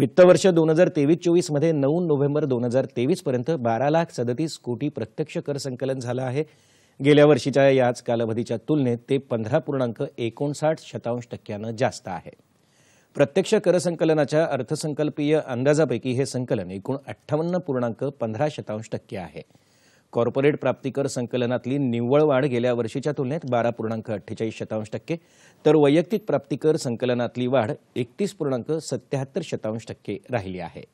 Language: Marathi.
वित्त वर्ष दोन हजार तेवीस चोवीसमध्ये नऊ नोव्हेंबर दोन हजार तेवीसपर्यंत बारा लाख सदतीस कोटी प्रत्यक्ष कर संकलन झालं आहे गेल्या वर्षीच्या याच कालावधीच्या तुलनेत ते पंधरा पूर्णांक एकोणसाठ शतांश टक्क्यानं जास्त आहे प्रत्यक्ष कर संकलनाच्या अर्थसंकल्पीय अंदाजापैकी हे संकलन एकूण अठ्ठावन्न पूर्णांक पंधरा शतांश टक्के आहे कॉर्पोरेट प्राप्तिकर संकलनातली निव्वळ वाढ गेल्या वर्षीच्या तुलनेत बारा पूर्णांक अठ्ठेचाळीस शतांश टक्के तर वैयक्तिक प्राप्तिकर संकलनातली वाढ एकतीस पूर्णांक सत्याहत्तर शतांश टक्के राहिली आहे